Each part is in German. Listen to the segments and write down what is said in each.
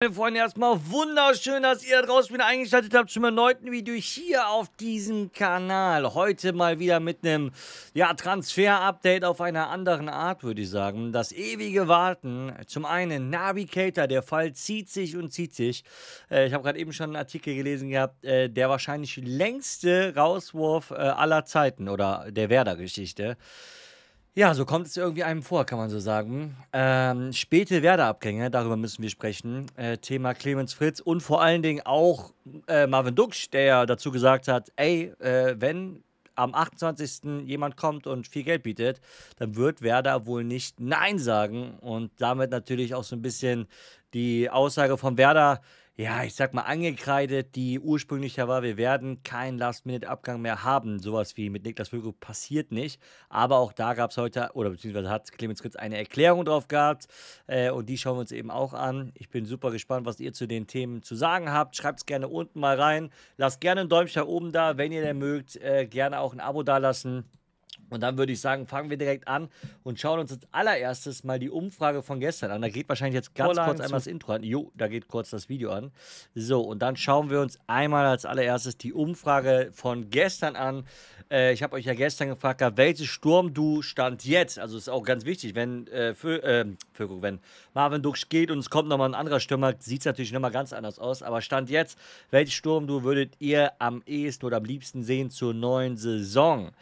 Meine Freunde, erstmal wunderschön, dass ihr draußen wieder eingeschaltet habt zum erneuten Video hier auf diesem Kanal. Heute mal wieder mit einem ja, Transfer-Update auf einer anderen Art, würde ich sagen. Das ewige Warten. Zum einen Navigator, der Fall zieht sich und zieht sich. Äh, ich habe gerade eben schon einen Artikel gelesen gehabt, äh, der wahrscheinlich längste Rauswurf äh, aller Zeiten oder der Werder-Geschichte. Ja, so kommt es irgendwie einem vor, kann man so sagen. Ähm, späte Werder-Abgänge, darüber müssen wir sprechen. Äh, Thema Clemens Fritz und vor allen Dingen auch äh, Marvin Duksch, der ja dazu gesagt hat, ey, äh, wenn am 28. jemand kommt und viel Geld bietet, dann wird Werder wohl nicht Nein sagen und damit natürlich auch so ein bisschen die Aussage von Werder ja, ich sag mal, angekreidet, die ursprünglicher war, wir werden keinen Last-Minute-Abgang mehr haben. Sowas wie mit Niklas Füllkrug passiert nicht. Aber auch da gab es heute, oder beziehungsweise hat Clemens Fritz eine Erklärung drauf gehabt. Äh, und die schauen wir uns eben auch an. Ich bin super gespannt, was ihr zu den Themen zu sagen habt. Schreibt es gerne unten mal rein. Lasst gerne ein Däumchen da oben da, wenn ihr denn mögt. Äh, gerne auch ein Abo dalassen. Und dann würde ich sagen, fangen wir direkt an und schauen uns als allererstes mal die Umfrage von gestern an. Da geht wahrscheinlich jetzt ganz kurz einmal das Intro an. Jo, da geht kurz das Video an. So, und dann schauen wir uns einmal als allererstes die Umfrage von gestern an. Äh, ich habe euch ja gestern gefragt, welches Sturm du stand jetzt. Also ist auch ganz wichtig, wenn, äh, für, äh, für, wenn Marvin Ducksch geht und es kommt nochmal ein anderer Stürmer, sieht es natürlich nochmal ganz anders aus. Aber stand jetzt, welches Sturm du würdet ihr am ehesten oder am liebsten sehen zur neuen Saison?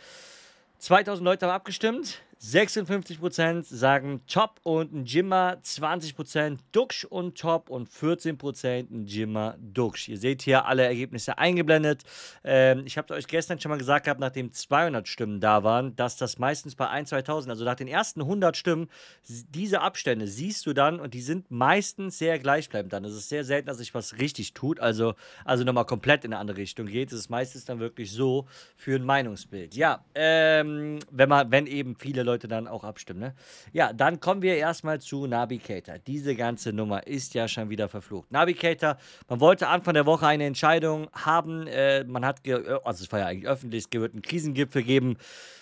2000 Leute haben abgestimmt. 56% sagen Top und ein Jimmer, 20% Duxch und Top und 14% ein Jimmer Duxch. Ihr seht hier alle Ergebnisse eingeblendet. Ähm, ich habe euch gestern schon mal gesagt gehabt, nachdem 200 Stimmen da waren, dass das meistens bei 1, 2000, also nach den ersten 100 Stimmen, diese Abstände siehst du dann und die sind meistens sehr gleichbleibend dann. Es ist sehr selten, dass sich was richtig tut, also, also nochmal komplett in eine andere Richtung geht. Es ist meistens dann wirklich so für ein Meinungsbild. Ja, ähm, wenn, man, wenn eben viele Leute dann auch abstimmen. Ne? Ja, dann kommen wir erstmal zu Navigator. Diese ganze Nummer ist ja schon wieder verflucht. Navigator, man wollte Anfang der Woche eine Entscheidung haben. Äh, man hat, äh, also es war ja eigentlich öffentlich, es wird einen Krisengipfel geben.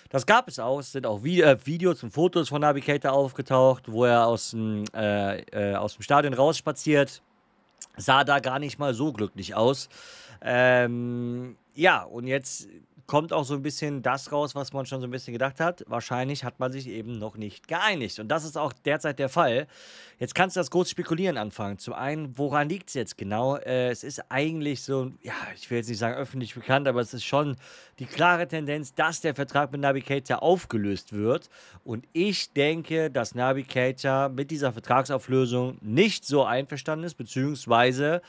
Das gab es auch. Es sind auch Vi äh, Videos und Fotos von Navigator aufgetaucht, wo er aus dem, äh, äh aus dem Stadion rausspaziert. Sah da gar nicht mal so glücklich aus. Ähm, ja, und jetzt kommt auch so ein bisschen das raus, was man schon so ein bisschen gedacht hat. Wahrscheinlich hat man sich eben noch nicht geeinigt. Und das ist auch derzeit der Fall. Jetzt kannst du das große spekulieren anfangen. Zum einen, woran liegt es jetzt genau? Äh, es ist eigentlich so, ja, ich will jetzt nicht sagen öffentlich bekannt, aber es ist schon die klare Tendenz, dass der Vertrag mit Navigator aufgelöst wird. Und ich denke, dass Navigator mit dieser Vertragsauflösung nicht so einverstanden ist, beziehungsweise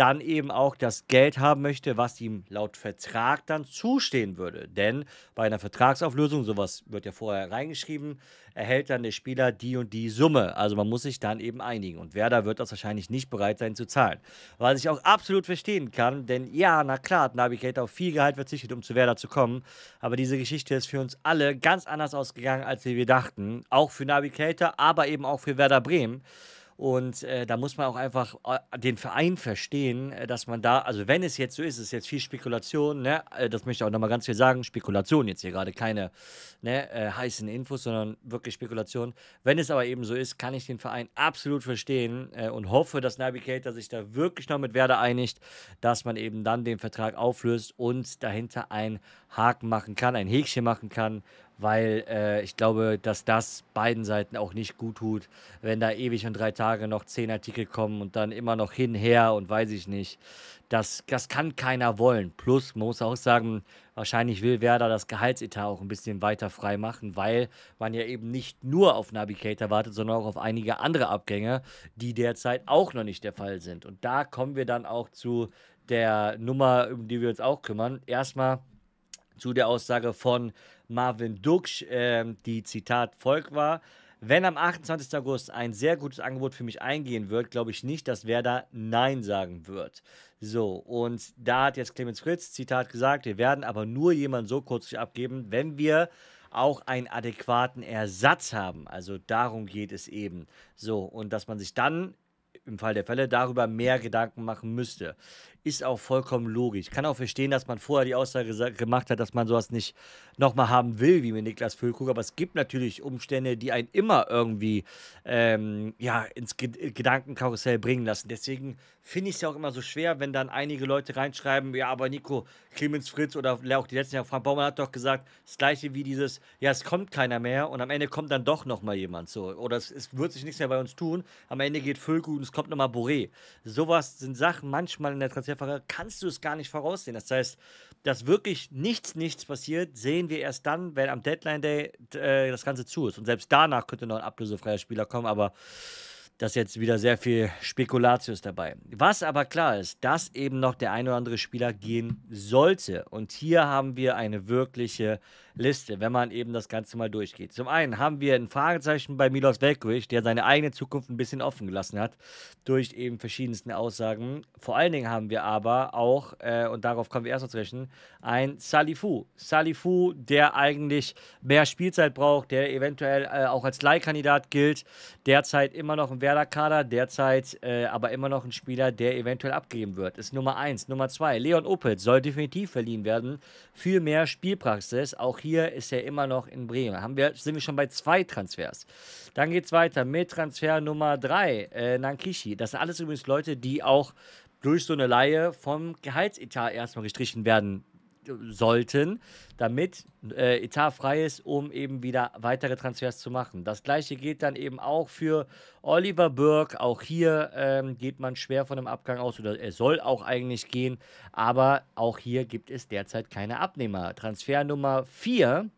dann eben auch das Geld haben möchte, was ihm laut Vertrag dann zustehen würde. Denn bei einer Vertragsauflösung, sowas wird ja vorher reingeschrieben, erhält dann der Spieler die und die Summe. Also man muss sich dann eben einigen. Und Werder wird das wahrscheinlich nicht bereit sein zu zahlen. Was ich auch absolut verstehen kann, denn ja, na klar hat Navigator auf viel Gehalt verzichtet, um zu Werder zu kommen. Aber diese Geschichte ist für uns alle ganz anders ausgegangen, als wir dachten. Auch für Navigator, aber eben auch für Werder Bremen. Und äh, da muss man auch einfach äh, den Verein verstehen, äh, dass man da, also wenn es jetzt so ist, ist jetzt viel Spekulation, ne? Äh, das möchte ich auch nochmal ganz viel sagen, Spekulation jetzt hier gerade, keine ne, äh, heißen Infos, sondern wirklich Spekulation. Wenn es aber eben so ist, kann ich den Verein absolut verstehen äh, und hoffe, dass Navigator sich da wirklich noch mit Werder einigt, dass man eben dann den Vertrag auflöst und dahinter einen Haken machen kann, ein Häkchen machen kann, weil äh, ich glaube, dass das beiden Seiten auch nicht gut tut, wenn da ewig und drei Tage noch zehn Artikel kommen und dann immer noch hinher und weiß ich nicht. Das, das kann keiner wollen. Plus, man muss auch sagen, wahrscheinlich will Werder das Gehaltsetat auch ein bisschen weiter frei machen, weil man ja eben nicht nur auf Navigator wartet, sondern auch auf einige andere Abgänge, die derzeit auch noch nicht der Fall sind. Und da kommen wir dann auch zu der Nummer, um die wir uns auch kümmern. Erstmal zu der Aussage von Marvin Duksch, äh, die Zitat folgt war. Wenn am 28. August ein sehr gutes Angebot für mich eingehen wird, glaube ich nicht, dass Werder Nein sagen wird. So, und da hat jetzt Clemens Fritz, Zitat, gesagt, wir werden aber nur jemanden so kurz abgeben, wenn wir auch einen adäquaten Ersatz haben. Also darum geht es eben. So, und dass man sich dann im Fall der Fälle darüber mehr Gedanken machen müsste ist auch vollkommen logisch. Ich kann auch verstehen, dass man vorher die Aussage gemacht hat, dass man sowas nicht nochmal haben will, wie mit Niklas Füllkrug. Aber es gibt natürlich Umstände, die einen immer irgendwie ähm, ja, ins Ge Gedankenkarussell bringen lassen. Deswegen finde ich es ja auch immer so schwer, wenn dann einige Leute reinschreiben, ja, aber Nico, Clemens Fritz oder auch die letzten Jahre, Frank Baumann hat doch gesagt, das gleiche wie dieses, ja, es kommt keiner mehr und am Ende kommt dann doch nochmal jemand so. Oder es, es, wird sich nichts mehr bei uns tun, am Ende geht Füllkrug und es kommt nochmal Boré. Sowas sind Sachen manchmal in der Transition etc., kannst du es gar nicht voraussehen. Das heißt, dass wirklich nichts, nichts passiert, sehen wir erst dann, wenn am Deadline Day äh, das Ganze zu ist. Und selbst danach könnte noch ein ablösefreier Spieler kommen, aber dass jetzt wieder sehr viel Spekulatius dabei. Was aber klar ist, dass eben noch der ein oder andere Spieler gehen sollte. Und hier haben wir eine wirkliche Liste, wenn man eben das Ganze mal durchgeht. Zum einen haben wir ein Fragezeichen bei Milos Velkovic, der seine eigene Zukunft ein bisschen offen gelassen hat, durch eben verschiedensten Aussagen. Vor allen Dingen haben wir aber auch, äh, und darauf kommen wir erst noch zu rechnen, ein Salifu. Salifu, der eigentlich mehr Spielzeit braucht, der eventuell äh, auch als Leihkandidat gilt, derzeit immer noch ein Wert Werder-Kader, derzeit äh, aber immer noch ein Spieler, der eventuell abgegeben wird. Ist Nummer 1. Nummer 2, Leon Opitz soll definitiv verliehen werden. für mehr Spielpraxis. Auch hier ist er immer noch in Bremen. Haben wir, sind wir schon bei zwei Transfers. Dann geht es weiter mit Transfer Nummer 3, äh, Nankishi. Das sind alles übrigens Leute, die auch durch so eine Laie vom Gehaltsetat erstmal gestrichen werden sollten, damit äh, Etat frei ist, um eben wieder weitere Transfers zu machen. Das gleiche gilt dann eben auch für Oliver Burke. Auch hier ähm, geht man schwer von einem Abgang aus oder er soll auch eigentlich gehen, aber auch hier gibt es derzeit keine Abnehmer. Transfer Nummer 4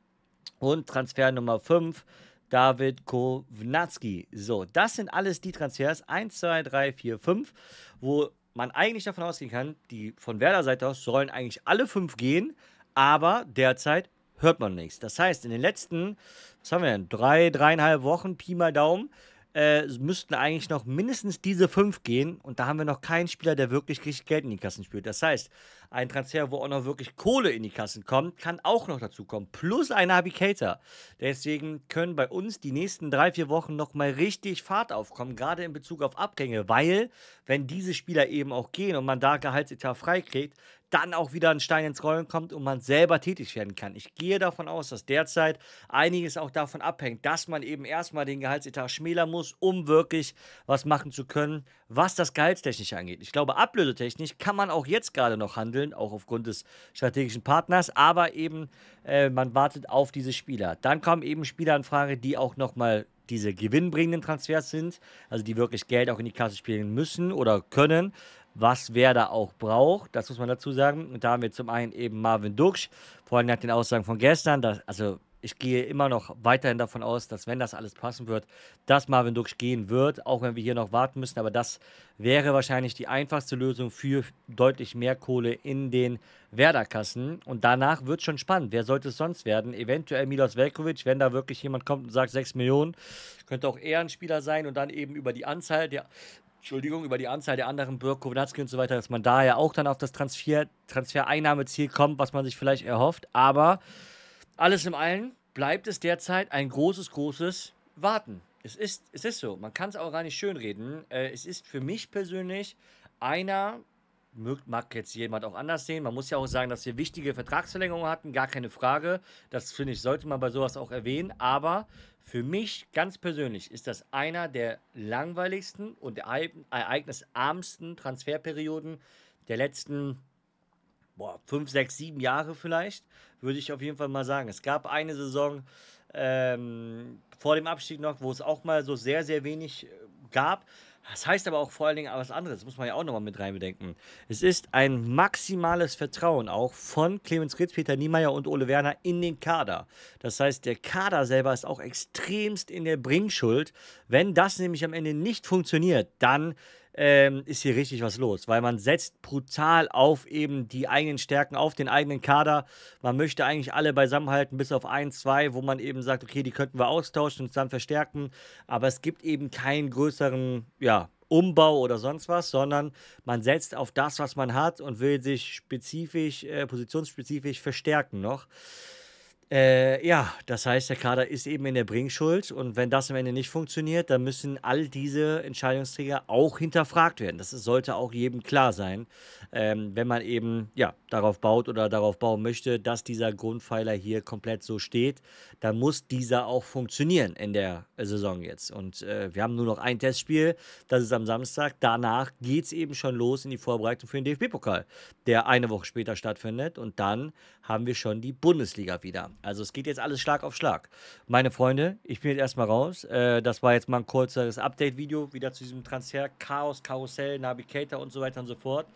und Transfer Nummer 5 David Kownatski. So, das sind alles die Transfers. 1, 2, 3, 4, 5, wo man eigentlich davon ausgehen kann, die von Werder Seite aus sollen eigentlich alle fünf gehen, aber derzeit hört man nichts. Das heißt, in den letzten, was haben wir denn, drei, dreieinhalb Wochen, Pi mal Daumen, äh, müssten eigentlich noch mindestens diese fünf gehen. Und da haben wir noch keinen Spieler, der wirklich richtig Geld in die Kassen spielt. Das heißt, ein Transfer, wo auch noch wirklich Kohle in die Kassen kommt, kann auch noch dazu kommen. Plus ein Habikator. Deswegen können bei uns die nächsten drei, vier Wochen nochmal richtig Fahrt aufkommen, gerade in Bezug auf Abgänge. Weil, wenn diese Spieler eben auch gehen und man da Gehaltsetat freikriegt, dann auch wieder ein Stein ins Rollen kommt und man selber tätig werden kann. Ich gehe davon aus, dass derzeit einiges auch davon abhängt, dass man eben erstmal den Gehaltsetat schmälern muss, um wirklich was machen zu können, was das Gehaltstechnisch angeht. Ich glaube, ablösetechnisch kann man auch jetzt gerade noch handeln, auch aufgrund des strategischen Partners, aber eben äh, man wartet auf diese Spieler. Dann kommen eben Spieler in Frage, die auch nochmal diese gewinnbringenden Transfers sind, also die wirklich Geld auch in die Kasse spielen müssen oder können was Werder auch braucht. Das muss man dazu sagen. Und da haben wir zum einen eben Marvin Duksch, vor allem nach den Aussagen von gestern, dass, also ich gehe immer noch weiterhin davon aus, dass wenn das alles passen wird, dass Marvin Duksch gehen wird, auch wenn wir hier noch warten müssen. Aber das wäre wahrscheinlich die einfachste Lösung für deutlich mehr Kohle in den Werderkassen. Und danach wird es schon spannend. Wer sollte es sonst werden? Eventuell Milos Velkovic, wenn da wirklich jemand kommt und sagt 6 Millionen. Könnte auch eher ein Spieler sein und dann eben über die Anzahl der Entschuldigung, über die Anzahl der anderen Burg, Kownatski und so weiter, dass man da ja auch dann auf das Transfer, Transfereinnahmeziel kommt, was man sich vielleicht erhofft. Aber alles in allem bleibt es derzeit ein großes, großes Warten. Es ist, es ist so. Man kann es auch gar nicht schönreden. Äh, es ist für mich persönlich einer mag jetzt jemand auch anders sehen. Man muss ja auch sagen, dass wir wichtige Vertragsverlängerungen hatten, gar keine Frage. Das finde ich, sollte man bei sowas auch erwähnen. Aber für mich ganz persönlich ist das einer der langweiligsten und ereignisarmsten Transferperioden der letzten boah, fünf, sechs, sieben Jahre vielleicht, würde ich auf jeden Fall mal sagen. Es gab eine Saison ähm, vor dem Abstieg noch, wo es auch mal so sehr, sehr wenig äh, gab. Das heißt aber auch vor allen Dingen was anderes, muss man ja auch nochmal mit reinbedenken. Es ist ein maximales Vertrauen auch von Clemens Ritz, Peter Niemeyer und Ole Werner in den Kader. Das heißt, der Kader selber ist auch extremst in der Bringschuld. Wenn das nämlich am Ende nicht funktioniert, dann ähm, ist hier richtig was los, weil man setzt brutal auf eben die eigenen Stärken, auf den eigenen Kader. Man möchte eigentlich alle beisammenhalten, bis auf ein, zwei, wo man eben sagt, okay, die könnten wir austauschen und dann verstärken. Aber es gibt eben keinen größeren, ja, Umbau oder sonst was, sondern man setzt auf das, was man hat und will sich spezifisch, äh, positionsspezifisch verstärken noch. Äh, ja, das heißt, der Kader ist eben in der Bringschuld und wenn das am Ende nicht funktioniert, dann müssen all diese Entscheidungsträger auch hinterfragt werden. Das sollte auch jedem klar sein, ähm, wenn man eben ja, darauf baut oder darauf bauen möchte, dass dieser Grundpfeiler hier komplett so steht, dann muss dieser auch funktionieren in der Saison jetzt. Und äh, wir haben nur noch ein Testspiel, das ist am Samstag. Danach geht es eben schon los in die Vorbereitung für den DFB-Pokal, der eine Woche später stattfindet und dann haben wir schon die Bundesliga wieder. Also es geht jetzt alles Schlag auf Schlag. Meine Freunde, ich bin jetzt erstmal raus. Äh, das war jetzt mal ein kurzes Update-Video wieder zu diesem Transfer. Chaos, Karussell, Navigator und so weiter und so fort.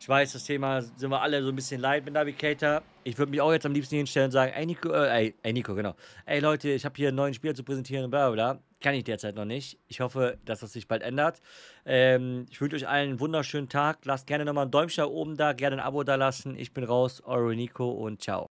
Ich weiß, das Thema sind wir alle so ein bisschen leid mit Navigator. Ich würde mich auch jetzt am liebsten hinstellen und sagen, ey Nico, äh, ey, Nico, genau. Ey Leute, ich habe hier einen neuen Spieler zu präsentieren und bla bla. Kann ich derzeit noch nicht. Ich hoffe, dass das sich bald ändert. Ähm, ich wünsche euch allen einen wunderschönen Tag. Lasst gerne nochmal ein Däumchen da oben da, gerne ein Abo da lassen. Ich bin raus, eure Nico und ciao.